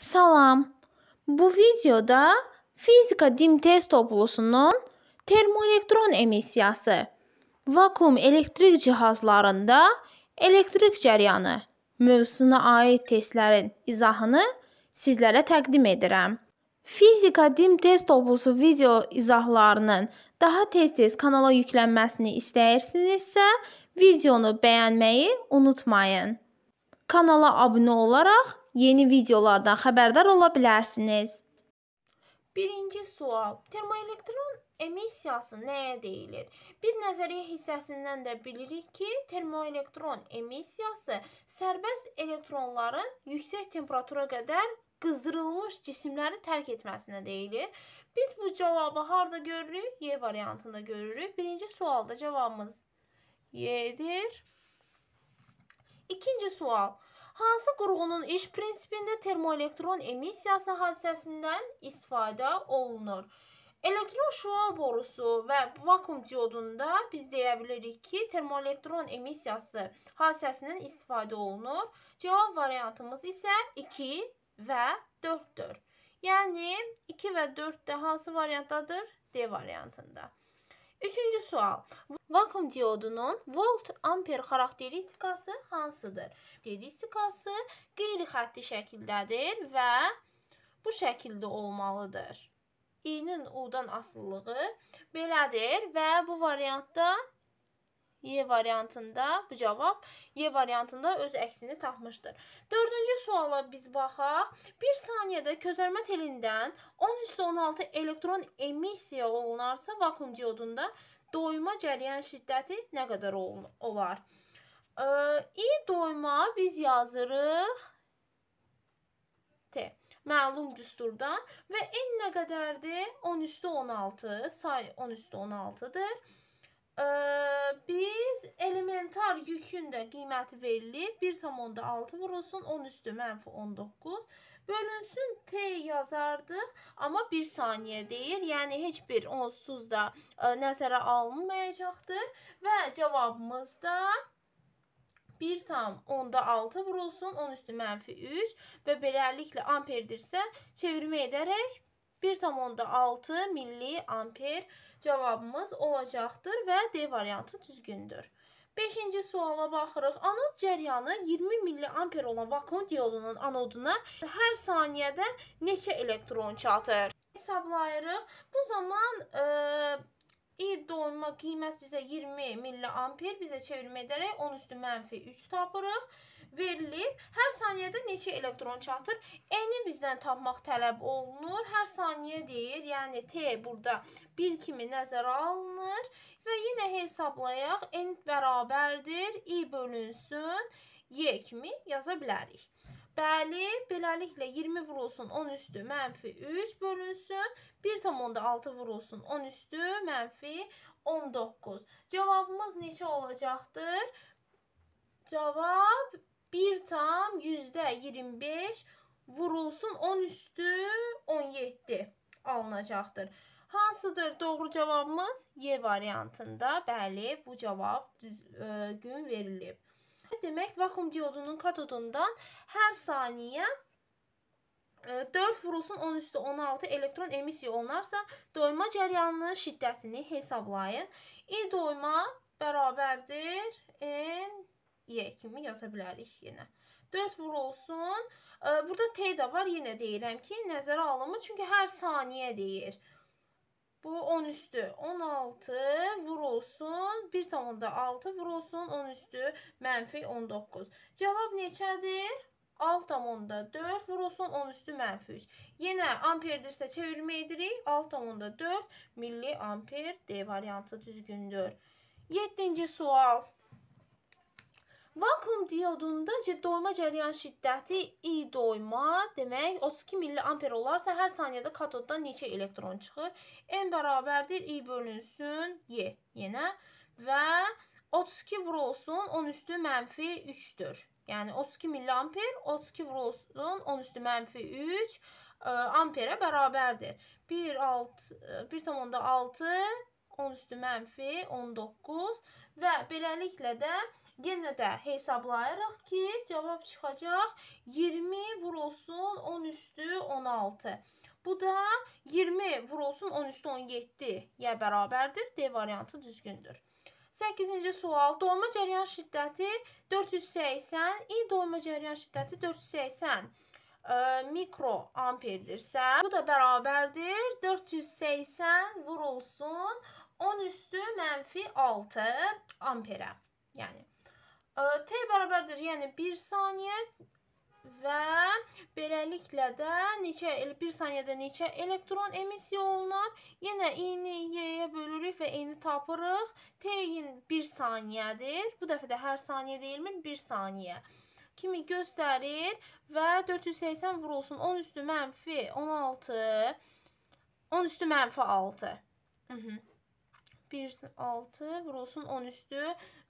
Salam. Bu videoda fizika dim tez toplusunun termoelektron emissiyası, vakuum elektrik cihazlarında elektrik cəryanı mövzusuna aid testlərin izahını sizlərə təqdim edirəm. Fizika dim test toplusu video izahlarının daha tez-tez kanala yüklənməsini istəyirsinizsə, videonu bəyənməyi unutmayın. Kanala abunə olaraq yeni videolardan xəbərdar ola bilərsiniz. Birinci sual. Termoelektron emissiyası nəyə deyilir? Biz nəzəriyyə hissəsindən də bilirik ki, termoelektron emissiyası sərbəst elektronların yüksək temperatura qədər qızdırılmış cisimləri tərk etməsinə deyilir. Biz bu cavabı harda görürük? Y variantında görürük. Birinci sualda cavabımız Y-dir. İkinci sual. Hansı qurğunun iş prinsipində termoelektron emissiyası hadisəsindən istifadə olunur? Elektron şüa borusu və vakum diodunda biz deyə bilirik ki, termoelektron emissiyası hadisəsindən istifadə olunur. Cavab variantımız isə 2 və 4-dür. Yəni 2 və 4 də hansı variantdadır? D variantında. Üçüncü sual. Vakum diodunun volt amper xarakteristikası hansıdır? Xarakteristikası qeyri-xətti şəkildədir və bu şəkildə olmalıdır. İ-nin U-dan asılılığı belədir və bu variantda Y variantında bu cavab Y variantında öz əksini tapmışdır. Dördüncü suala biz baxaq. Bir saniyədə közərmə telindən 10 üstü 16 elektron emissiya olunarsa vakum diodunda doyma cərəyan şiddəti nə qədər olar? E, İ doyma biz yazırıq T məlum düsturdan və n nə qədərdir? 10 üstü 16, say 10 üstü 16-dır biz elementar yükün də qiyməti verilib. 1,6 vurulsun, 10 üstü mənfi 19. Bölünsün T yazardıq, amma 1 saniyə deyir. Yəni, heç bir onsuz da e, nəzərə alınmayacaqdır. Və cavabımız da 1 tam 10-da 6 vurulsun, 10 üstü mənfi 3 və beləliklə amperdirsə, çevirmə edərək 1 tam 10-da 6 milli amper veriləcək cavabımız olacaqdır və D variantı düzgündür. 5-ci suala baxırıq. Anod cəryanı 20 milliamper olan vakuum diodunun anoduna hər saniyədə neçə elektron çatır? Hesablayırıq. Bu zaman e, İ doyma qiymət bizə 20 milliamper bizə çevirmə edərək 10 üstü mənfi 3 tapırıq. Verilib, hər saniyədə neçə elektron çatır? N-i bizdən tapmaq tələb olunur. Hər saniyə deyir, yəni T burada 1 kimi nəzərə alınır və yenə hesablayaq. N bərabərdir, i bölünsün, y kimi yaza bilərik. Bəli, beləliklə 20 vurulsun 10 üstü mənfi 3 bölünsün. 1,6 vurulsun 10 üstü mənfi 19. Cavabımız neçə olacaqdır? Cavab 1 tam %25 vurulsun 10 üstü 17 alınacaqdır. Hansıdır doğru cavabımız? Y variantında. Bəli, bu cavab düzgün e, verilib. Demək vakum diodunun katodundan hər saniyə 4 e, vurulsun 10 üstü 16 elektron emissiya olunarsa, doyma cəryanının şiddətini hesablayın. İ doyma bərabərdir N Y kimi yaza bilərik yenə. 4 vurulsun. E, burada T də var, yenə deyirəm ki, nəzərə alınmır, çünki hər saniyə deyir. Bu 10 üstü 16 vurulsun. 1,6 vurulsun. 10 üstü mənfi 19. Cavab neçədir? 6,4 vurulsun 10 üstü mənfi 3. Yenə amperdirsə çevirmə edirik. 6,4 milli amper D variantı düzgündür. 7-ci sual. Vakuum diodunda doyma cəryan şiddəti i doyma demək 32 milli amper olarsa hər saniyədə katoddan neçə elektron çıxır? M bərabərdir i bölünsün y yenə və 32 vurulsun 10 üstü mənfi 3-dür. Yəni 32 milli amper 32 vurulsun 10 üstü mənfi 3 e, amperə bərabərdir. 1.6 1.6 10 üstü mənfi 19 və beləliklə də yenə də hesablayırıq ki, cavab çıxacaq 20 vurulsun 10 üstü 16. Bu da 20 vurulsun 10 üstü 17-yə bərabərdir. D variantı düzgündür. 8-ci sual. Dolma cəryan şiddəti 480, i dolma cəryan şiddəti 480 ə, e, mikro amperdirsə, bu da bərabərdir 480 vurulsun 10 üstü mənfi 6 amperə. Yəni e, T bərabərdir, yəni 1 saniyə və beləliklə də neçə 1 saniyədə neçə elektron emissiya olunar? Yenə eyni y-yə bölürük və eyni tapırıq. T-in 1 saniyədir. Bu dəfə də hər saniyə deyilmi? 1 saniyə kimi göstərir və 480 vurulsun 10 üstü mənfi 16 10 üstü mənfi 6. Mhm. 1 6 vurulsun 10 üstü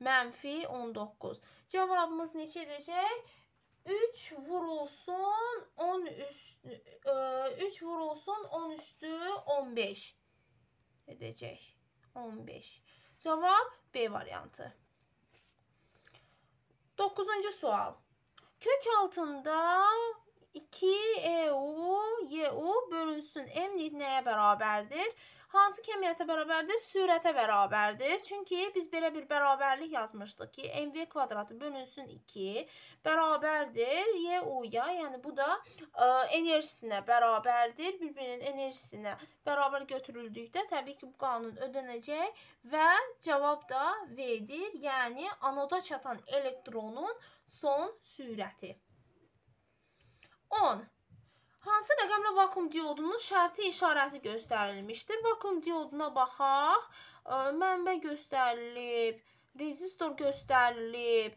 mənfi 19. Cevabımız neçə edəcək? 3 vurulsun 10 e, üstü 3 vurulsun 10 üstü 15 edəcək. 15. Cavab B variantı. 9-cu sual. Kök altında 2 EU, YU bölünsün M nəyə bərabərdir? hansı kəmiyyətə bərabərdir? Sürətə bərabərdir. Çünki biz belə bir bərabərlik yazmışdıq ki, mv kvadratı bölünsün 2 bərabərdir y u-ya. Yəni bu da ə, e, enerjisinə bərabərdir. Bir-birinin enerjisinə bərabər götürüldükdə təbii ki, bu qanun ödənəcək və cavab da v-dir. Yəni anoda çatan elektronun son sürəti. 10 Hansı rəqəmlə vakum diodunun şərti işarəsi göstərilmişdir? Vakum dioduna baxaq. Mənbə göstərilib, rezistor göstərilib,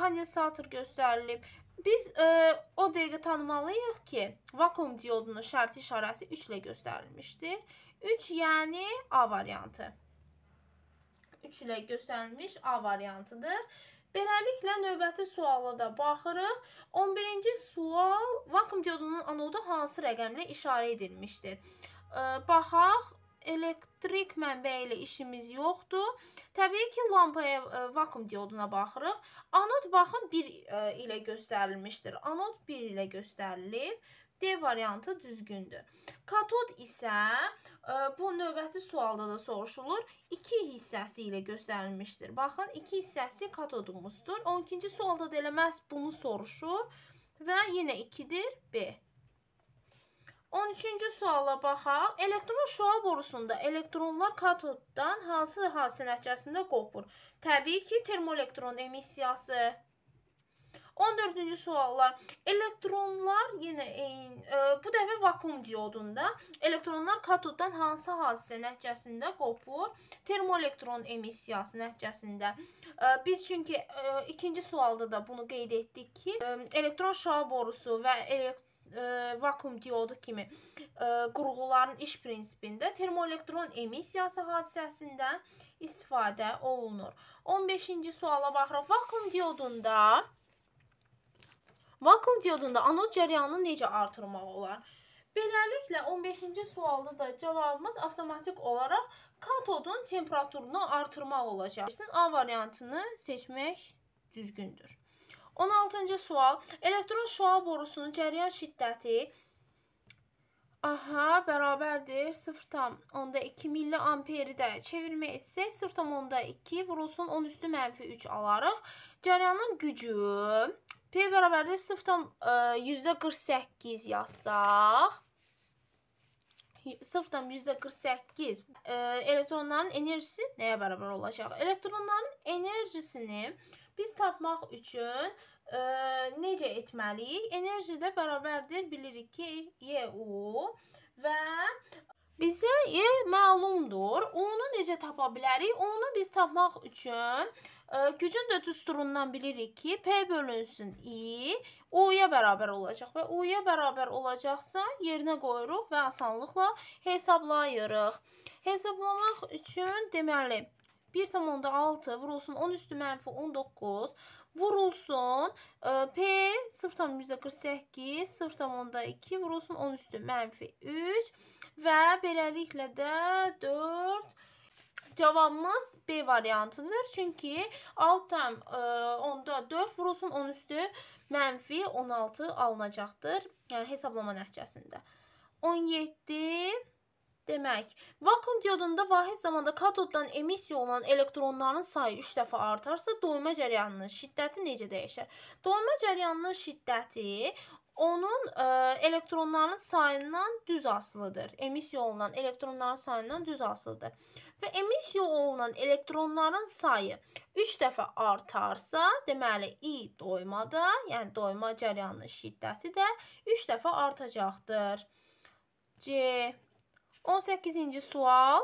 kondensator göstərilib. Biz ə, o dəqiqə tanımalıyıq ki, vakum diodunun şərti işarəsi 3 ilə göstərilmişdir. 3, yəni A variantı. 3 ilə göstərilmiş A variantıdır. Beləliklə növbəti suala da baxırıq. 11-ci sual vakuum diodunun anodu hansı rəqəmlə işarə edilmişdir? Baxaq, elektrik mənbəyi ilə işimiz yoxdur. Təbii ki, lampaya vakuum dioduna baxırıq. Anod baxın 1 ilə göstərilmişdir. Anod 1 ilə göstərilib D variantı düzgündür. Katod isə e, bu növbəti sualda da soruşulur. 2 hissəsi ilə göstərilmişdir. Baxın, 2 hissəsi katodumuzdur. 12-ci sualda da elə məhz bunu soruşur və yenə 2-dir B. 13-cü suala baxaq. Elektron şüa borusunda elektronlar katoddan hansı hadisə nəticəsində qopur? Təbii ki, termoelektron emissiyası 14-cü suallar. Elektronlar yenə eyni. E, bu dəfə vakuum diodunda elektronlar katoddan hansı hadisə nəticəsində qopur? Termoelektron emissiyası nəticəsində. E, biz çünki e, ikinci sualda da bunu qeyd etdik ki, e, elektron şua borusu və elektron ə, e, vakuum diodu kimi ə, e, qurğuların iş prinsipində termoelektron emissiyası hadisəsindən istifadə olunur. 15-ci suala baxırıq. Vakuum diodunda Vakum diodunda anod cəryanını necə artırmaq olar? Beləliklə 15-ci sualda da cavabımız avtomatik olaraq katodun temperaturunu artırmaq olacaq. A variantını seçmək düzgündür. 16-cı sual. Elektron şüa borusunun cəryan şiddəti aha bərabərdir 0.2 milli amperi də çevirmə etsək 0.2 vurulsun 10 üstü mənfi 3 alarıq. Cəryanın gücü P bərabərdir 0,48 e, yazsaq. 0,48 e, elektronların enerjisi nəyə bərabər olacaq? Elektronların enerjisini biz tapmaq üçün e, necə etməliyik? Enerji də bərabərdir bilirik ki, YU və bizə y məlumdur. Onu necə tapa bilərik? Onu biz tapmaq üçün ə, e, gücün də düsturundan bilirik ki, p bölünsün i u-ya bərabər olacaq və u-ya bərabər olacaqsa yerinə qoyuruq və asanlıqla hesablayırıq. Hesablamaq üçün deməli 1,6 vurulsun 10 üstü mənfi 19 vurulsun e, P 0,48 0,2 vurulsun 10 üstü mənfi 3 beləliklə də 4 Cavabımız B variantıdır. Çünki 6-dan 10-da 4 vurulsun, 10 üstü mənfi 16 alınacaqdır. Yəni hesablama nəticəsində. 17 Demək, vakum diodunda vahid zamanda katoddan emissiya olunan elektronların sayı 3 dəfə artarsa, doyma cərəyanının şiddəti necə dəyişər? Doyma cərəyanının şiddəti onun ə, e, elektronların sayından düz asılıdır. Emissiya olunan elektronların sayından düz asılıdır. Və emissiya olunan elektronların sayı 3 dəfə artarsa, deməli i doymada, yəni doyma cərəyanının şiddəti də 3 dəfə artacaqdır. C 18-ci sual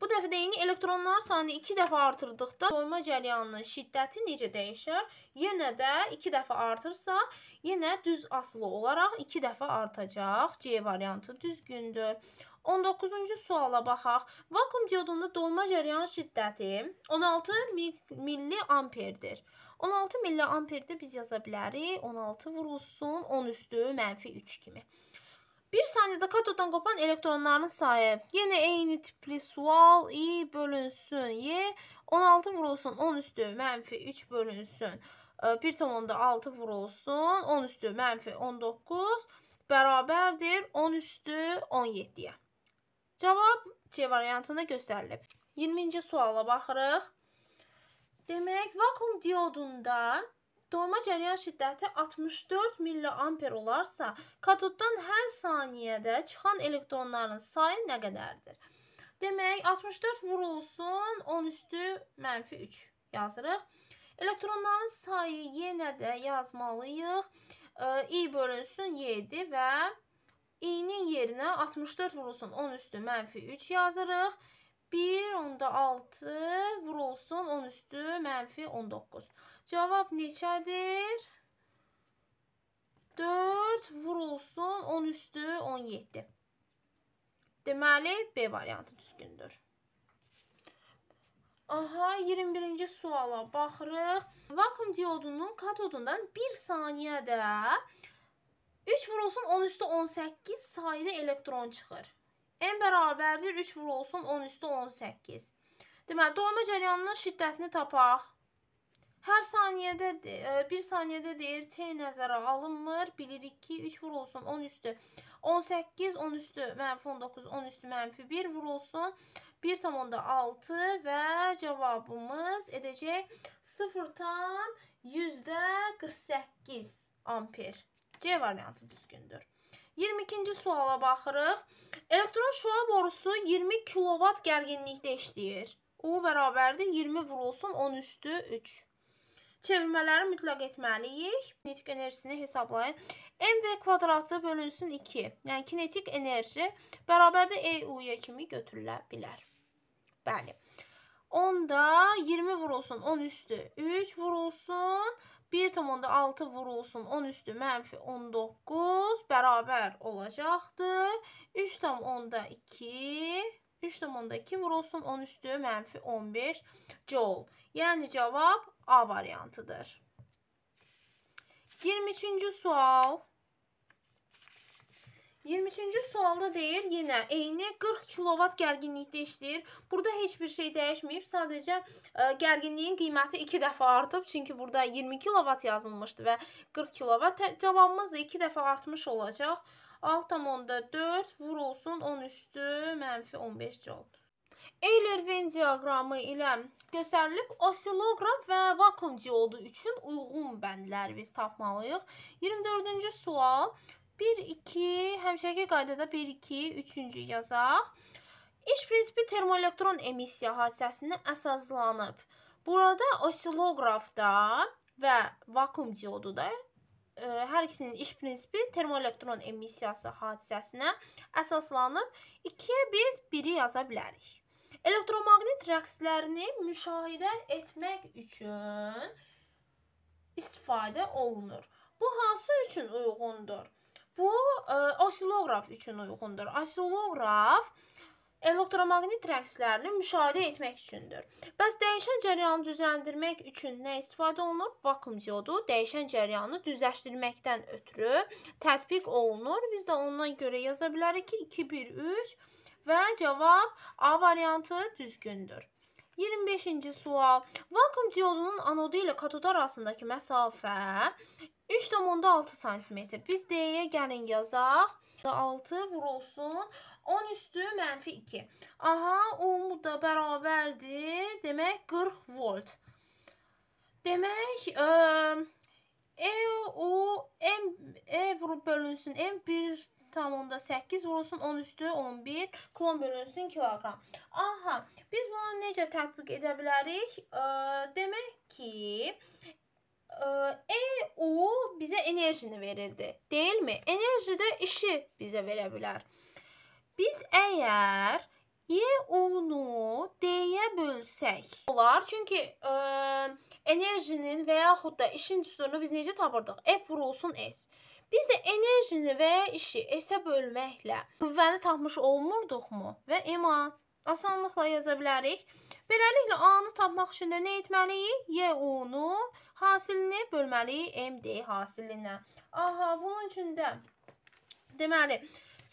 Bu dəfə də eyni elektronlar sayını 2 dəfə artırdıqda soyma cəryanının şiddəti necə dəyişər? Yenə də 2 dəfə artırsa, yenə düz asılı olaraq 2 dəfə artacaq. C variantı düzgündür. 19-cu suala baxaq. Vakum diodunda doğma cəryan şiddəti 16 milli amperdir. 16 milli amperdə biz yaza bilərik 16 vurulsun 10 üstü mənfi 3 kimi. Bir saniyədə katodan qopan elektronların sayı. Yenə eyni tipli sual. i bölünsün. Y 16 vurulsun. 10 üstü mənfi 3 bölünsün. 1,6 vurulsun. 10 üstü mənfi 19 bərabərdir 10 üstü 17-yə. Cavab C variantında göstərilib. 20-ci suala baxırıq. Demək, vakum diodunda Doğma cəryan şiddəti 64 milliamper olarsa, katoddan hər saniyədə çıxan elektronların sayı nə qədərdir? Demək, 64 vurulsun 10 üstü mənfi 3 yazırıq. Elektronların sayı yenə də yazmalıyıq. i bölünsün 7 və i-nin yerinə 64 vurulsun 10 üstü mənfi 3 yazırıq. 1, onda 6 vurulsun 10 üstü mənfi 19. Cavab neçədir? 4 vurulsun 10 üstü 17. Deməli B variantı düzgündür. Aha, 21-ci suala baxırıq. Vakum diodunun katodundan 1 saniyədə 3 vurulsun 10 üstü 18 sayda elektron çıxır. M bərabərdir 3 vurulsun 10 üstü 18. Deməli, doğma cəryanının şiddətini tapaq. Hər saniyədə e, bir saniyədə deyir T nəzərə alınmır. Bilirik ki 3 vurulsun 10 üstü 18, 10 üstü -19, 10 üstü -1 vurulsun 1.6 və cavabımız edəcək 0.148 amper. C variantı düzgündür. 22-ci suala baxırıq. Elektron şüa borusu 20 kilovat gərginlikdə işləyir. U bərabərdir 20 vurulsun 10 üstü 3 çevirmələri mütləq etməliyik. Kinetik enerjisini hesablayın. MV kvadratı bölünsün 2. Yəni kinetik enerji bərabərdə EU-ya kimi götürülə bilər. Bəli. Onda 20 vurulsun 10 üstü 3 vurulsun 1,6 vurulsun 10 üstü mənfi 19 bərabər olacaqdır. 3,2 3,2 vurulsun 10 üstü mənfi 15 col. Yəni cavab A variantıdır. 23-cü sual. 23-cü sualda deyir, yenə eyni 40 kilovat gərginlikdə işləyir. Burada heç bir şey dəyişməyib, sadəcə ə, e, gərginliyin qiyməti 2 dəfə artıb, çünki burada 20 kilovat yazılmışdı və 40 kilovat cavabımız da 2 dəfə artmış olacaq. 6,4 vurulsun 10 üstü mənfi 15 joule. Eyler-Ven diaqramı ilə göstərilib osiloqram və vakuum diodu üçün uyğun bəndlər biz tapmalıyıq. 24-cü sual 1 2 həmişəki qaydada 1 2 3-cü yazaq. İş prinsipi termoelektron emissiya hadisəsində əsaslanıb. Burada osiloqrafda və vakuum dioduda ə, e, hər ikisinin iş prinsipi termoelektron emissiyası hadisəsinə əsaslanıb 2-yə biz 1-i yaza bilərik. Elektromaqnit rəqslərini müşahidə etmək üçün istifadə olunur. Bu hansı üçün uyğundur? Bu ə, e, osiloqraf üçün uyğundur. Osiloqraf elektromaqnit rəqslərini müşahidə etmək üçündür. Bəs dəyişən cəryanı düzəndirmək üçün nə istifadə olunur? Vakuum diodu dəyişən cəryanı düzləşdirməkdən ötürü tətbiq olunur. Biz də ondan görə yaza bilərik ki, 2 1 3 və cavab A variantı düzgündür. 25-ci sual. Vakum diodunun anodu ilə katodu arasındakı məsafə 3,6 sm. Biz D-yə gəlin yazaq. 6 vurulsun. 10 üstü mənfi 2. Aha, umu da bərabərdir. Demək 40 volt. Demək, ə, E, U, M, E vurub bölünsün. M 1 3,8 vurulsun 10 üstü 11, klon bölünsün kiloqram. Aha, biz bunu necə tətbiq edə bilərik? E, demək ki, e, EU bizə enerjini verirdi, deyilmi? Enerji də işi bizə verə bilər. Biz əgər E-U-nu D-yə bölsək olar. Çünki ə, enerjinin və yaxud da işin düsturunu biz necə tapırdıq? F vurulsun S. Biz də enerjini və ya işi esə bölməklə qüvvəni tapmış olmurduqmu? Və ema asanlıqla yaza bilərik. Beləliklə A-nı tapmaq üçün də nə etməliyik? Y-U-nu hasilini bölməliyik MD hasilinə. Aha, bunun üçün də deməli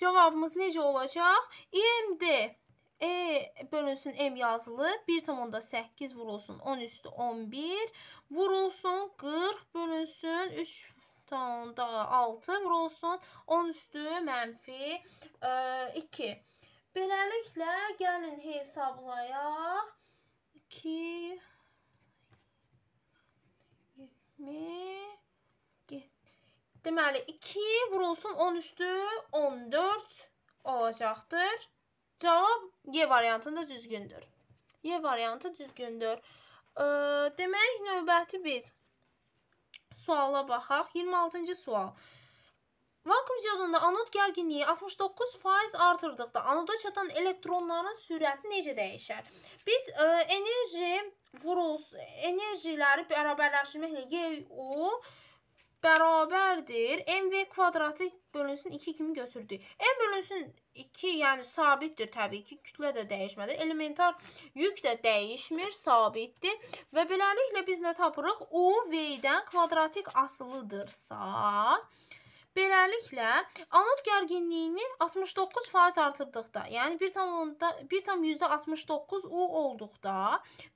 cavabımız necə olacaq? IMD E bölünsün M yazılı 1,8 vurulsun 10 üstü 11 vurulsun 40 bölünsün 3 6 vurulsun. 10 üstü mənfi 2. E, Beləliklə, gəlin hesablayaq. 2 20 Deməli, 2 vurulsun 10 üstü 14 olacaqdır. Cavab Y variantında düzgündür. Y variantı düzgündür. E, demək, növbəti biz Suala baxaq. 26-cı sual. Vakum ziyodunda anod gərginliyi 69% artırdıqda anoda çatan elektronların sürəti necə dəyişər? Biz ə, e, enerji vuruls enerjiləri bərabərləşdirməklə YU bərabərdir. MV kvadratı bölünsün 2 kimi götürdük. M bölünsün 2 yəni sabitdir təbii ki, kütlə də dəyişmədi. Elementar yük də dəyişmir, sabitdir. Və beləliklə biz nə tapırıq? U V-dən kvadratik asılıdırsa, Beləliklə, anal gərginliyini 69% artırdıqda, yəni 1,69 U olduqda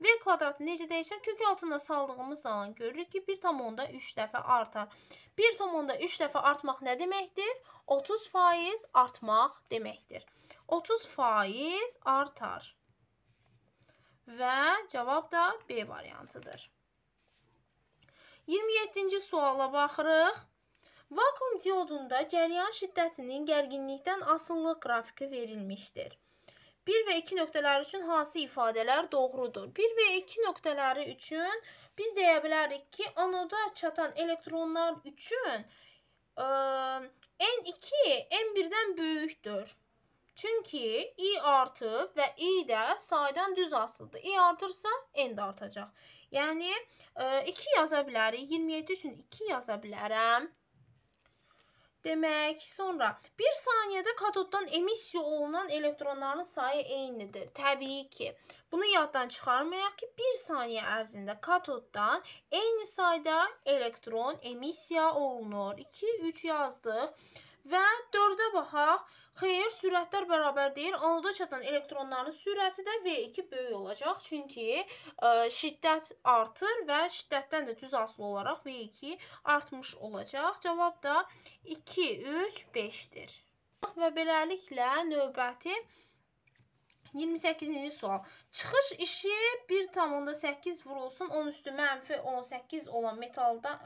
V kvadratı necə dəyişər? Kök altında saldığımız zaman görürük ki, 1,3 dəfə artar. 1,3 dəfə artmaq nə deməkdir? 30% artmaq deməkdir. 30% artar. Və cavab da B variantıdır. 27-ci suala baxırıq. Vakum diodunda cəryan şiddətinin gərginlikdən asıllıq qrafiki verilmişdir. 1 və 2 nöqtələri üçün hansı ifadələr doğrudur? 1 və 2 nöqtələri üçün biz deyə bilərik ki, anoda çatan elektronlar üçün ə, e, N2 N1-dən böyükdür. Çünki i artı və i də saydan düz asılıdır. i artırsa n də artacaq. Yəni 2 e, yaza bilərik. 27 üçün 2 yaza bilərəm. Demək, sonra 1 saniyədə katoddan emissiya olunan elektronların sayı eynidir. Təbii ki, bunu yaddan çıxarmayaq ki, 1 saniyə ərzində katoddan eyni sayda elektron emissiya olunur. 2 3 yazdıq. Və 4-də baxaq. Xeyr, sürətlər bərabər deyil. Onda çatan elektronların sürəti də V2 böyük olacaq. Çünki ə, e, şiddət artır və şiddətdən də düz asılı olaraq V2 artmış olacaq. Cavab da 2, 3, 5-dir. Və beləliklə növbəti 28-ci sual. Çıxış işi 1,8 vurulsun 10 üstü mənfi 18 olan metaldan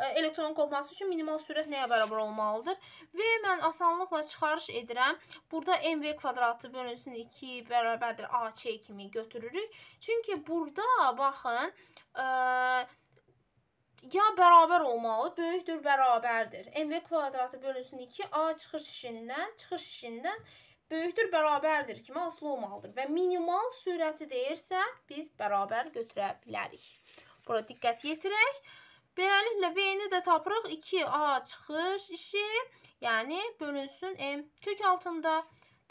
e, elektron qopması üçün minimal sürət nəyə bərabər olmalıdır? V mən asanlıqla çıxarış edirəm. Burada mv kvadratı bölünsün 2 bərabərdir ac kimi götürürük. Çünki burada baxın, ə, e, ya bərabər olmalı, böyükdür bərabərdir. mv kvadratı bölünsün 2 a çıxış işindən, çıxış işindən böyükdür bərabərdir kimi asılı olmalıdır və minimal sürəti deyirsə biz bərabər götürə bilərik. Bura diqqət yetirək. Beləliklə V-ni də tapırıq. 2A çıxış işi, yəni bölünsün M kök altında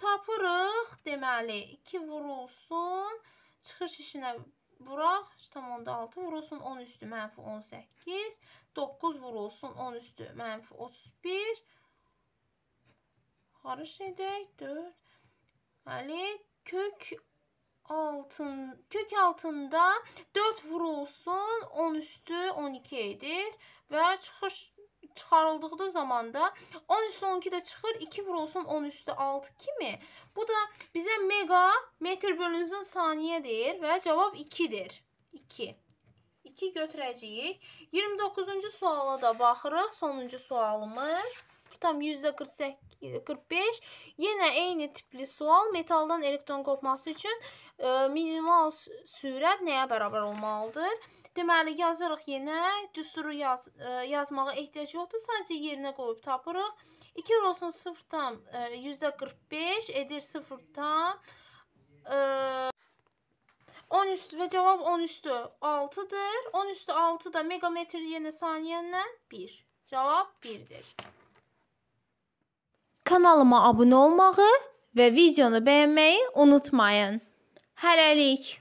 tapırıq. Deməli 2 vurulsun, çıxış işinə vuraq, 3,6 vurulsun, 10 üstü mənfi 18, 9 vurulsun, 10 üstü mənfi 31, Harış edək 4. Bəli, kök altın kök altında 4 vurulsun, 10 üstü 12 edir və çıxış çıxarıldığı zaman da 10 üstü 12 də çıxır. 2 vurulsun 10 üstü 6 kimi. Bu da bizə mega metr bölünsün saniyədir və cavab 2-dir. 2. 2 götürəcəyik. 29-cu suala da baxırıq. Sonuncu sualımız tam %45 yenə eyni tipli sual metaldan elektron qopması üçün ə, e, minimal sürət nəyə bərabər olmalıdır? Deməli, yazırıq yenə, düsturu yaz, ə, e, yazmağa ehtiyac yoxdur, sadəcə yerinə qoyub tapırıq. 2 olsun 0 tam ə, %45 edir 0 tam ə, 10 üstü və cavab 10 üstü 6-dır. 10 üstü 6 da meqametr yenə saniyənlə 1. Cavab 1-dir. Kanalıma abunə olmağı və videonu bəyənməyi unutmayın. Hələlik.